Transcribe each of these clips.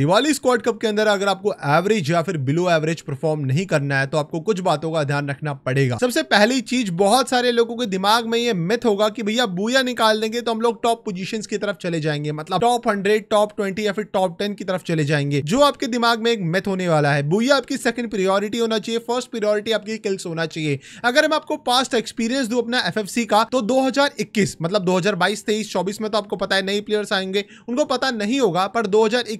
Diwali squad cup के अंदर अगर आपको एवरेज या फिर बिलो एवरेज परफॉर्म नहीं करना है तो आपको कुछ बातों का ध्यान रखना पड़ेगा सबसे पहली चीज बहुत सारे लोगों के दिमाग में ये मिथ होगा कि भैया बूया निकाल देंगे तो हम लोग टॉप पोजीशंस की तरफ चले जाएंगे मतलब टॉप हंड्रेड टॉप ट्वेंटी या फिर टॉप टेन की तरफ चले जाएंगे जो आपके दिमाग में एक मिथ होने वाला है बुया आपकी सेकंड प्रियोरिटी होना चाहिए फर्स्ट प्रियोरिटी आपकी किल्स होना चाहिए अगर मैं आपको पास्ट एक्सपीरियंस दू अपना एफ का तो दो मतलब दो हजार में तो आपको पता है नई प्लेयर्स आएंगे उनको पता नहीं होगा पर दो हजार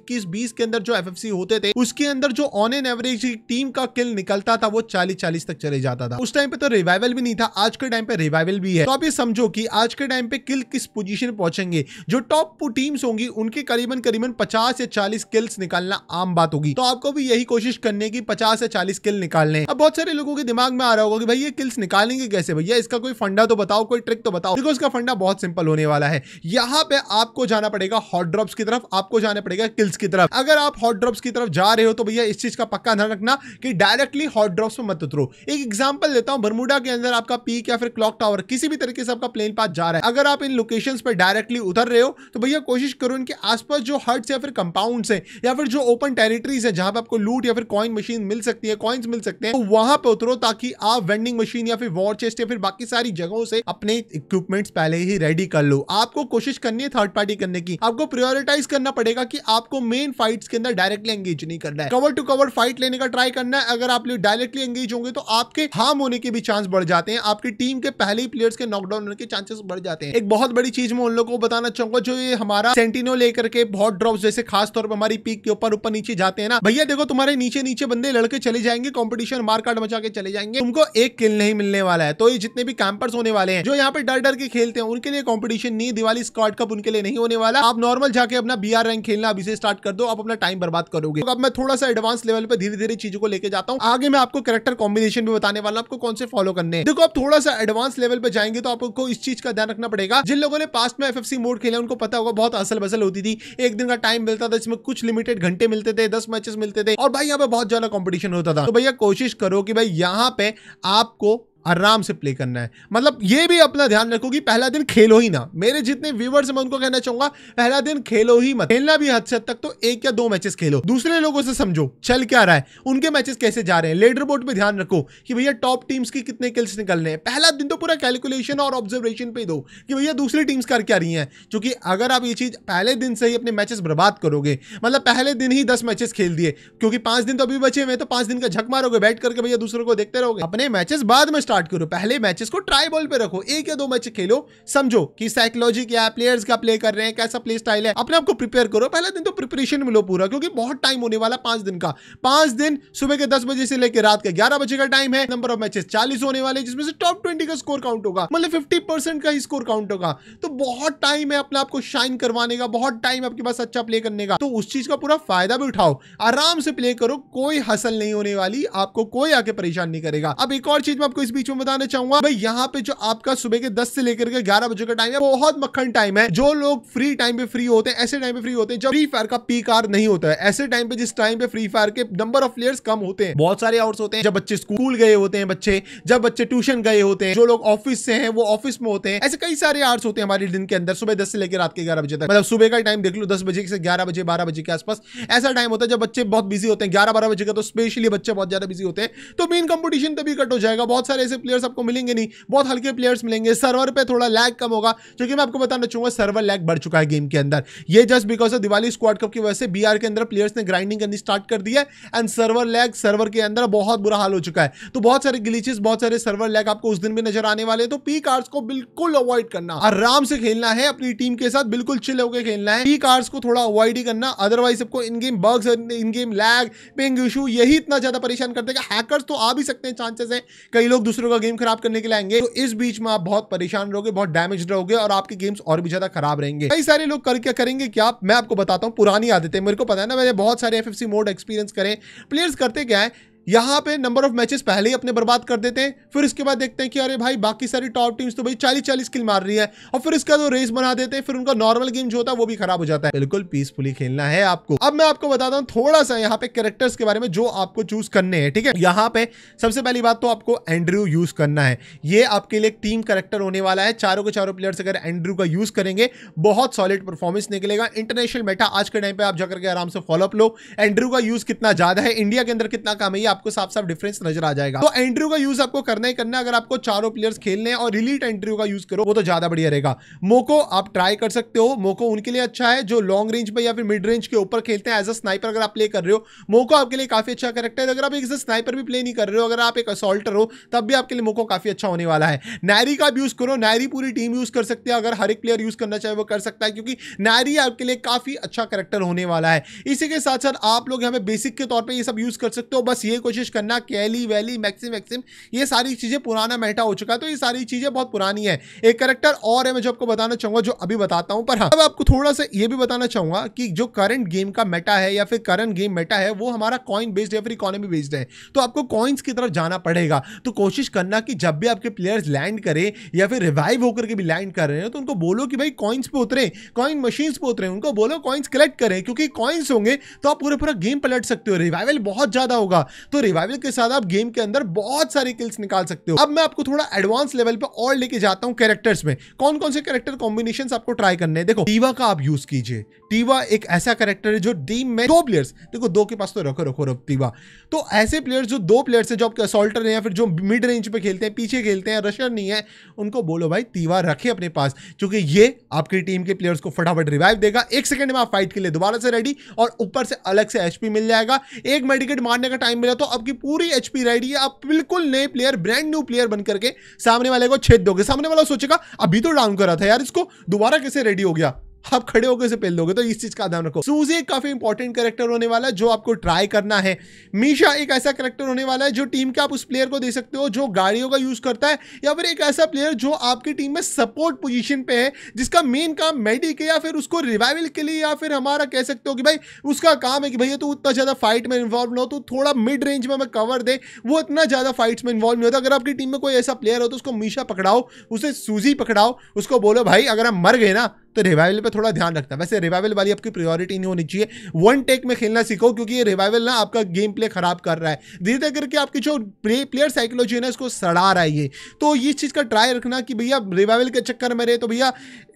सीरीज के अंदर जो एफ होते थे उसके अंदर जो ऑन एन एवरेज टीम का किल निकलता था वो चालीस चालीस तक चले जाता था उस टाइम पे तो रिवाइवल भी नहीं था आज के टाइम पे रिवाइवल भी है तो आप ये समझो कि आज के टाइम पे किल किस पोजीशन पहुंचेंगे जो टॉप टीम्स होंगी उनके करीबन करीबन 50 या 40 किल्स निकालना आम बात होगी तो आपको भी यही कोशिश करने की पचास या चालीस किल निकालने अब बहुत सारे लोगों के दिमाग में आ रहा होगा कि भाई ये किल्स निकालेंगे कैसे भैया इसका कोई फंडा तो बताओ कोई ट्रिक तो बताओ बिकॉज का फंडा बहुत सिंपल होने वाला है यहाँ पे आपको जाना पड़ेगा हॉट ड्रॉप की तरफ आपको जाना पड़ेगा किल्स की तरफ अगर आप हॉट ड्रॉप्स की तरफ जा रहे हो तो भैया इस चीज़ का पक्का ध्यान रखना कि डायरेक्टली हॉट ड्रॉप्स में मत उतरो एक एग्जांपल देता हूं बरमुडा के अंदर आपका पीक या फिर क्लॉक टावर किसी भी तरीके से आपका प्लेन पास जा रहा है अगर आप इन लोकेशन पर डायरेक्टली उतर रहे हो तो भैया कोशिश करो इनके आसपास जो हर्ट्स या फिर कंपाउंड है या फिर जो ओपन टेरिटरीज है जहां पर आपको लूट या फिर कॉइन मशीन मिल सकती है कॉइन्स मिल सकते हैं तो वहां पर उतरो ताकि आप वेंडिंग मशीन या फिर वॉर चेस्ट या फिर बाकी सारी जगहों से अपने इक्विपमेंट्स पहले ही रेडी कर लो आपको कोशिश करनी है थर्ड पार्टी करने की आपको प्रियोरिटाइज करना पड़ेगा कि आपको मेन फाइट फाइट्स के अंदर डायरेक्टली एंगेज नहीं करना है कवर टू कवर फाइट लेने का ट्राई करना है अगर आप लोग डायरेक्टली एंगेज होंगे तो आपके हार्म होने के भी चांस बढ़ जाते हैं आपकी टीम के पहले ही प्लेयर्स के नॉकडाउन होने के चांसेस बढ़ जाते हैं एक बहुत बड़ी चीज मैं उन लोगों को बताना चाहूंगा जो ये हमारा सेंटिनो लेकर के बहुत ड्रॉप जैसे खासतौर पर हमारी पीक के ऊपर ऊपर नीचे जाते हैं ना भैया देखो तुम्हारे नीचे नीचे बंदे लड़के चले जाएंगे कॉम्पिटिशन मारकाट मचा के चले जाएंगे उनको एक किल नहीं मिलने वाला है तो ये जितने भी कैंपर्स होने वाले हैं जो यहाँ पे डर डर के खेलते हैं उनके लिए कॉम्पिटिशन नहीं दिवाली स्कॉट कप उनके लिए नहीं होने वाला आप नॉर्मल जाके अपना बी रैंक खेलना अभी से स्टार्ट कर दो आप अपना टाइम बर्बाद करोगे तो अब मैं थोड़ा सा एडवांस लेवल पर धीरे धीरे चीजों को लेकर जाता हूँ आगे मैं आपको करेक्टर कॉम्बिनेशन भी बताने वाला आपको कौन से फॉलो करने देखो आप थोड़ा सा एडवांस लेवल पर जाएंगे तो आपको इस चीज का ध्यान रखना पड़ेगा जिन लोगों ने पास्ट में एफ मोड खेला उनको पता होगा बहुत असल बसल होती थी एक दिन का टाइम मिलता था जिसमें कुछ लिमिटेड घंटे मिलते थे दस मैचेस मिलते थे और भाई यहाँ पे बहुत ज्यादा कॉम्पिटिशन होता था तो भैया कोशिश करो कि भाई यहाँ पे आपको आराम से प्ले करना है मतलब ये भी अपना ध्यान रखो कि पहला दिन खेलो ही ना मेरे जितने व्यूवर्स मैं उनको कहना चाहूंगा पहला दिन खेलो ही मत खेलना भी हद से हद तक तो एक या दो मैचेस खेलो दूसरे लोगों से समझो चल क्या रहा है उनके मैचेस कैसे जा रहे हैं लेडर बोर्ड पर ध्यान रखो कि भैया टॉप टीम्स की कितने किल्स निकल रहे हैं पहला दिन तो पूरा कैलकुलेशन और ऑब्जर्वेशन पे दो कि भैया दूसरी टीम्स कर क्या रही है क्योंकि अगर आप ये चीज पहले दिन से ही अपने मैचेस बर्बाद करोगे मतलब पहले दिन ही दस मैचेस खेल दिए क्योंकि पांच दिन तो अभी बचे हुए तो पांच दिन का झक मारोगे बैठ करके भैया दूसरों को देखते रहोगे अपने मैचेस बाद में स्टार्ट स्टार्ट करो पहले मैचेस को ट्राई बॉल पे रखो एक या दो मैच खेलो समझो कि साइकोलॉजी क्या है प्लेयर्स का प्ले कर रहे हैं कैसा प्ले स्टाइल है अपने आपको प्रिपेयर करो पहला दिन तो प्रिपरेशन मिलो पूरा क्योंकि बहुत टाइम होने वाला पांच दिन का पांच दिन सुबह के दस बजे से लेकर रात के ग्यारह बजे का टाइम है नंबर ऑफ मैचेस चालीस होने वाले जिसमें से टॉप ट्वेंटी का स्कोर काउंट होगा मतलब फिफ्टी का ही स्कोर काउंट होगा तो बहुत टाइम है अपने आपको शाइन करवाने का बहुत टाइम आपके पास अच्छा प्ले करने का तो उस चीज का पूरा फायदा भी उठाओ आराम से प्ले करो कोई हसल नहीं होने वाली आपको कोई आके परेशान नहीं करेगा अब एक और चीज मैं आपको इस बीच में बताना चाहूंगा भाई यहाँ पे जो आपका सुबह के दस से लेकर के ग्यारह बजे का टाइम है बहुत मक्खन टाइम है जो लोग फ्री टाइम पे फ्री होते हैं ऐसे टाइम पे फ्री होते हैं जब फ्री फायर का पी कार नहीं होता है ऐसे टाइम पे जिस टाइम पे फ्री फायर के नंबर ऑफ प्लेयर्स कम होते हैं बहुत सारे आवर्स होते हैं जब बच्चे स्कूल गए होते हैं बच्चे जब बच्चे ट्यूशन गए होते हैं जो लोग ऑफिस से है वो ऑफिस में होते हैं ऐसे कई सारे आवर्स होते हैं हमारे दिन के अंदर सुबह दस से लेकर रात के ग्यारह बजे तक मतलब सुबह का टाइम देख लो दस बजे से ग्यारह बजे बारह बजे के आसपास ऐसा टाइम होता है जब बच्चे बहुत बिजी होते हैं ग्यारह बारह बजे का तो स्पेशली बच्चे बहुत ज्यादा बिजी होते हैं तो मेन कंपटीशन तभी कट हो जाएगा बहुत सारे ऐसे प्लेयर्स आपको मिलेंगे नहीं बहुत हल्के प्लेयर्स मिलेंगे सर्वर पे थोड़ा लैग कम होगा क्योंकि मैं आपको बताना चाहूंगा सर्वर लैग बढ़ चुका है गेम के अंदर ये just because of Diwali squad cup की वजह से बी के अंदर प्लेयर्स ने ग्राइंडिंग करनी स्टार्ट कर दी है एंड सर्वर लैग सर्वर के अंदर बहुत बुरा हाल हो चुका है तो बहुत सारे ग्लीचेस बहुत सारे सर्वर लैग आपको उस दिन भी नजर आने वाले तो पी कार्ड्स को बिल्कुल अवॉइड करना आराम से खेलना है अपनी टीम के साथ बिल्कुल चिल होकर खेलना है पी कार्ड्स को थोड़ा अवॉइड ही करना अदरवाइज आपको in game bugs in game lag ping issue यही इतना ज्यादा परेशान करते हैं हैकर्स तो आ भी सकते हैं चांसेस हैं कई लोग दूसरों का गेम खराब करने के लिए आएंगे तो इस बीच में आप बहुत परेशान रहोगे बहुत डैमेज रहोगे और आपके गेम्स और भी ज्यादा खराब रहेंगे कई सारे लोग कर क्या करेंगे क्या मैं आपको बताता हूँ पुरानी आदतें मेरे को पता है ना मैंने बहुत सारे एफ मोड एक्सपीरियंस करें प्लेयर्स करते क्या है यहाँ पे नंबर ऑफ मैचेस पहले ही अपने बर्बाद कर देते हैं फिर उसके बाद देखते हैं कि अरे भाई बाकी सारी टॉप टीम्स तो भाई चालीस चालीस किल मार रही है और फिर इसका जो रेस बना देते हैं फिर उनका नॉर्मल गेम जो होता है वो भी खराब हो जाता है बिल्कुल पीसफुली खेलना है आपको अब मैं आपको बताता हूँ थोड़ा सा यहाँ पे कैरेक्टर्स के बारे में जो आपको चूज करने हैं ठीक है यहाँ पे सबसे पहली बात तो आपको एंड्रू यूज करना है ये आपके लिए टीम करेक्टर होने वाला है चारों के चारों प्लेयर्स अगर एंड्रू का यूज करेंगे बहुत सॉलिड परफॉर्मेंस निकलेगा इंटरनेशनल मेटा आज के टाइम पे आप जाकर के आराम से फॉलोअप लो एंड्रू का यूज कितना ज्यादा है इंडिया के अंदर कितना काम है आपको साफ साफ डिफरेंस नजर आ जाएगा तो एंट्री का यूज आपको करना ही करना अगर आपको चारों प्लेयर्स खेलने हैं और रिलीट एंट्री का यूज करो वो तो ज्यादा बढ़िया रहेगा मोको आप ट्राई कर सकते हो मोको उनके लिए अच्छा है जो लॉन्ग रेंज में या फिर मिड रेंज के ऊपर खेलते हैं एज अ स्नाइपर अगर आप प्ले कर रहे हो मोको आपके लिए काफी अच्छा करेक्टर है अगर आप एक स्नाइपर भी प्ले नहीं कर रहे हो अगर आप एक असोल्टर हो तब भी आपके लिए मोको काफी अच्छा होने वाला है नायरी का यूज करो नायरी पूरी टीम यूज कर सकते हैं अगर हर एक प्लेयर यूज करना चाहे वो कर सकता है क्योंकि नायरी आपके लिए काफी अच्छा करेक्टर होने वाला है इसी के साथ साथ आप लोग यहाँ पे बेसिक के तौर पर यह सब यूज कर सकते हो बस ये कोशिश करना कैली वैली मैक्सिम मैक्सिम ये सारी चीज़ें पुराना मेटा हो चुका है तो ये सारी चीज़ें बहुत पुरानी है एक करेक्टर और है मैं जो आपको बताना चाहूँगा जो अभी बताता हूँ पर हाँ अब आपको थोड़ा सा ये भी बताना चाहूँगा कि जो करंट गेम का मेटा है या फिर करंट गेम मेटा है वो हमारा कॉइन बेस्ड है फिर इकोनॉमी बेस्ड है तो आपको कॉइन्स की तरफ जाना पड़ेगा तो कोशिश करना कि जब भी आपके प्लेयर्स लैंड करें या फिर रिवाइव होकर के भी लैंड कर रहे हैं तो उनको बोलो कि भाई कॉइन्स पर उतरे कॉइन मशीन्स पर उतरे उनको बोलो कॉइन्स कलेक्ट करें क्योंकि कॉइन्स होंगे तो आप पूरे पूरा गेम पलट सकते हो रिवाइवल बहुत ज़्यादा होगा तो तो रिवाइवल के साथ आप गेम के अंदर बहुत सारी किल्स निकाल सकते हो अब मैं आपको थोड़ा एडवांस लेवल पे और लेके जाता हूँ कैरेक्टर्स में कौन कौन से कैरेक्टर कॉम्बिनेशन आपको ट्राई करने हैं देखो टीवा का आप यूज कीजिए टीवा एक ऐसा कैरेक्टर है जो टीम में दो प्लेयर्स देखो दो के पास तो रखो रखो रखो टीवा तो ऐसे प्लेयर्स जो दो प्लेयर्स है जो आपके असोल्टर है या फिर जो मिड रेंज पे खेलते हैं पीछे खेलते हैं रशर नहीं है उनको बोलो भाई टीवा रखे अपने पास क्योंकि ये आपकी टीम के प्लेयर्स को फटाफट रिवाइव देगा एक सेकंड में आप फाइट के लिए दोबारा से रेडी और ऊपर से अलग से एचपी मिल जाएगा एक मेडिकेट मारने का टाइम मिला तो आपकी पूरी एचपी राइड आप बिल्कुल नए प्लेयर ब्रांड न्यू प्लेयर बन करके सामने वाले को छेद दोगे सामने वाला सोचेगा अभी तो डाउन करा था यार इसको दोबारा कैसे रेडी हो गया आप खड़े होकर से पहन लोगे तो इस चीज का ध्यान रखो सूजी एक काफी इंपॉर्टेंट करेक्टर होने वाला है जो आपको ट्राई करना है मीशा एक ऐसा करेक्टर होने वाला है जो टीम के आप उस प्लेयर को दे सकते हो जो गाड़ियों का यूज करता है या फिर एक ऐसा प्लेयर जो आपकी टीम में सपोर्ट पोजिशन पे है जिसका मेन काम मेडिक है या फिर उसको रिवाइवल के लिए या फिर हमारा कह सकते हो कि भाई उसका काम है कि भैया तू उतना ज्यादा फाइट में इन्वॉल्व ना हो तो थोड़ा मिड रेंज में हमें कवर दे वो इतना ज्यादा फाइट्स में इन्वॉल्व नहीं होता अगर आपकी टीम में कोई ऐसा प्लेयर हो तो उसको मीशा पकड़ाओ उसे सूजी पकड़ाओ उसको बोलो भाई अगर हम मर गए ना तो रिवाइवल पे थोड़ा ध्यान रखना वैसे रिवाइवल वाली आपकी प्रियोरिटी नहीं होनी चाहिए वन टेक में खेलना सीखो क्योंकि ये रिवाइवल ना आपका गेम प्ले खराब कर रहा है धीरे धीरे करके आपकी जो प्लेयर साइकोलॉजी है ना इसको सड़ा रहा है ये तो ये चीज़ का ट्राई रखना कि भैया रिवाइवल के चक्कर में रहे तो भैया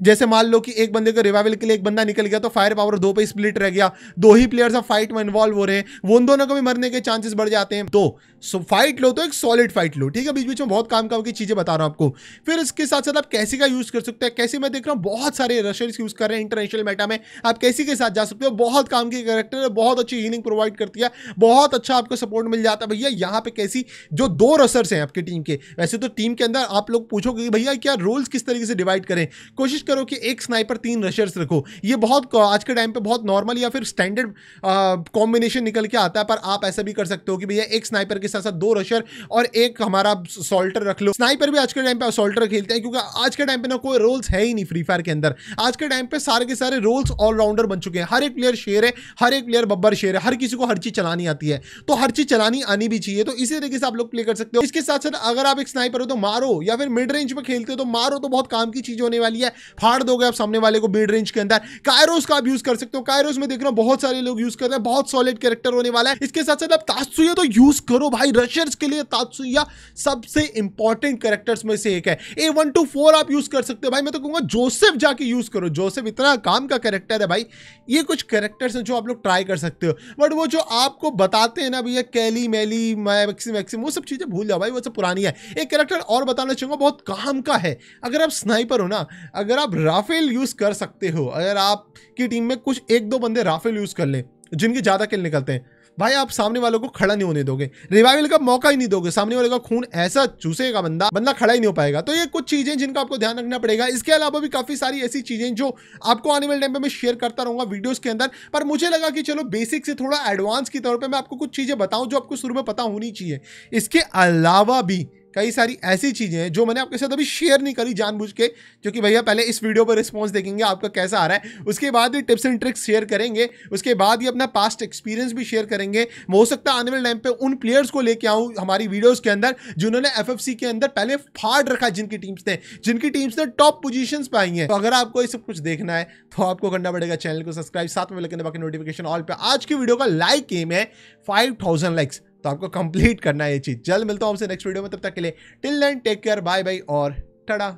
जैसे मान लो कि एक बंदे का रिवाइवल के लिए एक बंदा निकल गया तो फायर पावर दो पे स्प्लिट रह गया दो ही प्लेयर्स अब फाइट में इन्वॉल्व हो रहे हैं वो उन दोनों को भी मरने के चांसेस बढ़ जाते हैं तो सो फाइट लो तो एक सॉलिड फाइट लो ठीक है बीच बीच में बहुत काम काम की चीज़ें बता रहा हूँ आपको फिर इसके साथ साथ आप कैसे का यूज़ कर सकते हैं कैसे मैं देख रहा हूँ बहुत सारे रशर्स यूज़ कर रहे हैं इंटरनेशनल मेटा में आप कैसी के साथ जा सकते हो बहुत काम की करेक्टर है बहुत अच्छी हीलिंग प्रोवाइड करती है बहुत अच्छा आपको सपोर्ट मिल जाता है भैया यहाँ पे कैसी जो दो रसर्स हैं आपकी टीम के वैसे तो टीम के अंदर आप लोग पूछोगे भैया क्या रोल्स किस तरीके से डिवाइड करें कोशिश करो कि एक स्नाइपर तीन रशर्स रखो ये बहुत आज के टाइम पर बहुत नॉर्मल या फिर स्टैंडर्ड कॉम्बिनेशन निकल के आता है पर आप ऐसा भी कर सकते हो कि भैया एक स्नाइपर के साथ साथ दो रशर और एक हमारा सॉल्टर रख लो स्नाइपर भी आज के टाइम पे सॉल्टर खेलते हैं क्योंकि आज के टाइम पे ना कोई रोल्स है ही नहीं फ्री फायर के अंदर आज के टाइम पे सारे के सारे रोल्स ऑलराउंडर बन चुके हैं हर एक प्लेयर शेयर है हर एक प्लेयर बब्बर शेयर है हर किसी को हर चीज चलानी आती है तो हर चीज चलानी आनी भी चाहिए तो इसी तरीके से आप लोग प्ले कर सकते हो इसके साथ साथ अगर आप एक स्नाइपर हो तो मारो या फिर मिड रेंज में खेलते हो तो मारो तो बहुत काम की चीज होने वाली है फाड़ दोगे आप सामने वाले को मिड रेंज के अंदर कायरोस का आप यूज कर सकते हो कायरोस में देख रहे हो बहुत सारे लोग यूज कर रहे हैं बहुत सॉलिड कैरेक्टर होने वाला है इसके साथ साथ आप तात्सुया तो यूज करो भाई रशर्स के लिए तात्सुया सबसे इंपॉर्टेंट कैरेक्टर्स में से एक है ए वन टू फोर आप यूज कर सकते हो भाई मैं तो कहूंगा जोसेफ जाके यूज चूज़ करो जोसेफ इतना काम का करेक्टर है भाई ये कुछ करेक्टर्स हैं जो आप लोग ट्राई कर सकते हो बट वो जो आपको बताते हैं ना भैया कैली मैली मै मैक्सिम मैक्सिम वो सब चीज़ें भूल जाओ भाई वो सब पुरानी है एक करेक्टर और बताना चाहूँगा बहुत काम का है अगर आप स्नाइपर हो ना अगर आप राफेल यूज़ कर सकते हो अगर आपकी टीम में कुछ एक दो बंदे राफेल यूज़ कर लें जिनके ज़्यादा किल निकलते हैं भाई आप सामने वालों को खड़ा नहीं होने दोगे रिवाइवल का मौका ही नहीं दोगे सामने वाले का खून ऐसा चूसेगा बंदा बंदा खड़ा ही नहीं हो पाएगा तो ये कुछ चीजें जिनका आपको ध्यान रखना पड़ेगा इसके अलावा भी काफी सारी ऐसी चीजें जो आपको आने वाले टाइम पर मैं शेयर करता रहूंगा वीडियोस के अंदर पर मुझे लगा कि चलो बेसिक से थोड़ा एडवांस की तौर पर मैं आपको कुछ चीजें बताऊं जो आपको शुरू में पता होनी चाहिए इसके अलावा भी कई सारी ऐसी चीज़ें हैं जो मैंने आपके साथ अभी शेयर नहीं करी जानबूझ के क्योंकि भैया पहले इस वीडियो पर रिस्पॉन्स देखेंगे आपका कैसा आ रहा है उसके बाद ही टिप्स एंड ट्रिक्स शेयर करेंगे उसके बाद ही अपना पास्ट एक्सपीरियंस भी शेयर करेंगे हो सकता है आने वाले टाइम पर उन प्लेयर्स को लेके आऊँ हमारी वीडियोज़ के अंदर जिन्होंने एफ के अंदर पहले फाड़ रखा जिनकी टीम्स ने जिनकी टीम्स ने टॉप पोजिशन पर आई हैं तो अगर आपको ये सब कुछ देखना है तो आपको करना पड़ेगा चैनल को सब्सक्राइब साथ में लगने बाकी नोटिफिकेशन ऑल पर आज की वीडियो का लाइक एम है फाइव लाइक्स तो आपको कंप्लीट करना है ये चीज जल्द मिलता हूँ आपसे नेक्स्ट वीडियो में तब तक के लिए till then take care bye bye और टड़ा